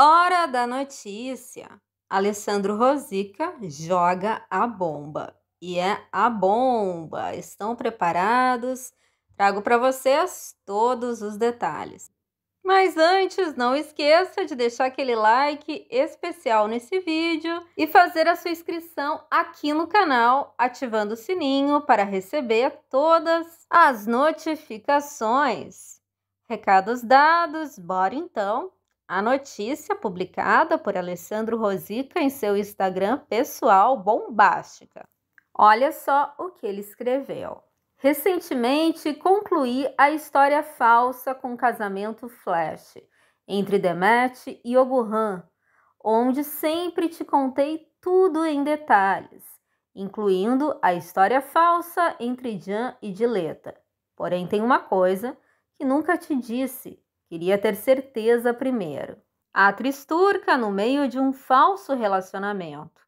Hora da notícia. Alessandro Rosica joga a bomba. E é a bomba. Estão preparados? Trago para vocês todos os detalhes. Mas antes, não esqueça de deixar aquele like especial nesse vídeo e fazer a sua inscrição aqui no canal, ativando o sininho para receber todas as notificações. Recados dados, bora então a notícia, publicada por Alessandro Rosica em seu Instagram pessoal, bombástica. Olha só o que ele escreveu. Recentemente concluí a história falsa com o casamento flash entre Demet e Ogurhan, onde sempre te contei tudo em detalhes, incluindo a história falsa entre Jan e Dileta. Porém, tem uma coisa que nunca te disse Queria ter certeza primeiro. A atriz turca no meio de um falso relacionamento.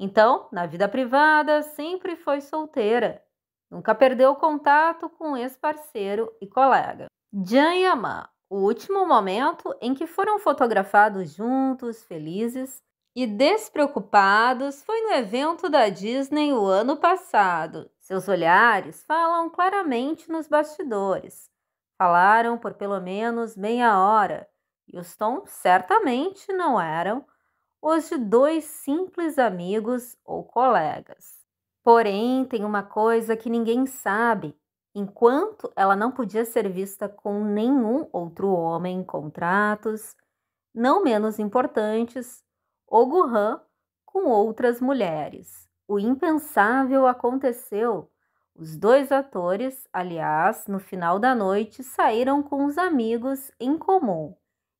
Então, na vida privada, sempre foi solteira. Nunca perdeu contato com ex-parceiro e colega. Jan Yaman, o último momento em que foram fotografados juntos, felizes e despreocupados, foi no evento da Disney o ano passado. Seus olhares falam claramente nos bastidores. Falaram por pelo menos meia hora, e os tons certamente não eram os de dois simples amigos ou colegas. Porém, tem uma coisa que ninguém sabe: enquanto ela não podia ser vista com nenhum outro homem em contratos não menos importantes, ou Gurran com outras mulheres. O impensável aconteceu. Os dois atores, aliás, no final da noite saíram com os amigos em comum,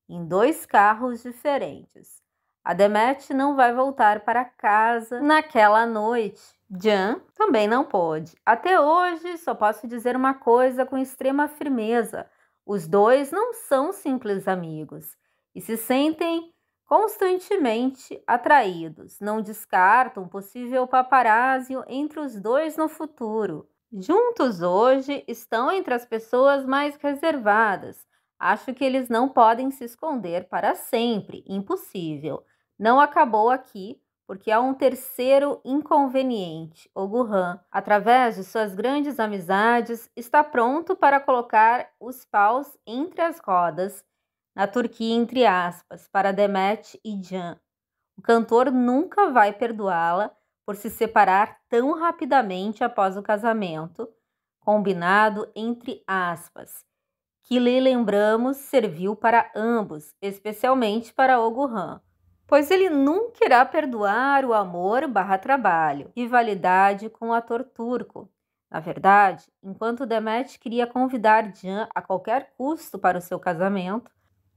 em dois carros diferentes. A Demet não vai voltar para casa naquela noite. Jan também não pôde. Até hoje, só posso dizer uma coisa com extrema firmeza: os dois não são simples amigos e se sentem constantemente atraídos. Não descartam possível paparazzo entre os dois no futuro. Juntos hoje estão entre as pessoas mais reservadas. Acho que eles não podem se esconder para sempre, impossível. Não acabou aqui, porque há um terceiro inconveniente. O Guhan, através de suas grandes amizades, está pronto para colocar os paus entre as rodas na Turquia, entre aspas, para Demet e Jan. O cantor nunca vai perdoá-la por se separar tão rapidamente após o casamento, combinado entre aspas, que lhe lembramos serviu para ambos, especialmente para Ogurhan, pois ele nunca irá perdoar o amor barra trabalho, rivalidade com o ator turco. Na verdade, enquanto Demet queria convidar Jan a qualquer custo para o seu casamento,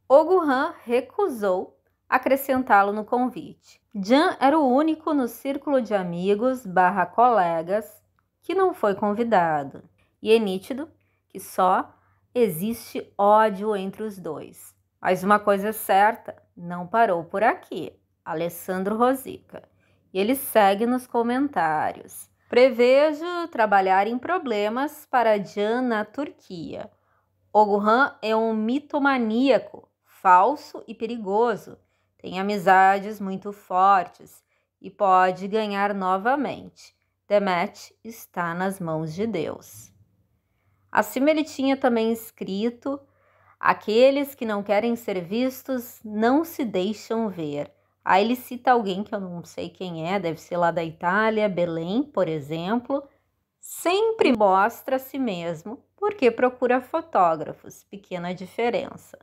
Oguhan recusou acrescentá-lo no convite. Jan era o único no círculo de amigos barra colegas que não foi convidado. E é nítido que só existe ódio entre os dois. Mas uma coisa é certa, não parou por aqui. Alessandro Rosica. E ele segue nos comentários. Prevejo trabalhar em problemas para Jan na Turquia. Ogurhan é um mitomaníaco falso e perigoso, tem amizades muito fortes e pode ganhar novamente. Demet está nas mãos de Deus. Acima ele tinha também escrito: Aqueles que não querem ser vistos não se deixam ver. Aí ele cita alguém que eu não sei quem é, deve ser lá da Itália, Belém, por exemplo. Sempre mostra a si mesmo porque procura fotógrafos, pequena diferença.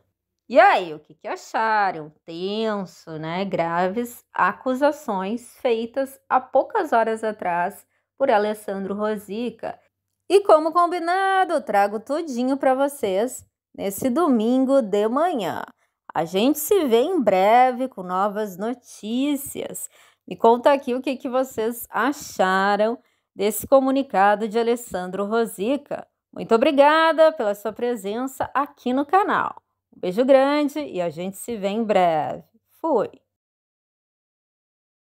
E aí, o que, que acharam? Tenso, né? Graves acusações feitas há poucas horas atrás por Alessandro Rosica. E como combinado, trago tudinho para vocês nesse domingo de manhã. A gente se vê em breve com novas notícias. Me conta aqui o que, que vocês acharam desse comunicado de Alessandro Rosica. Muito obrigada pela sua presença aqui no canal. Beijo grande e a gente se vê em breve. Fui!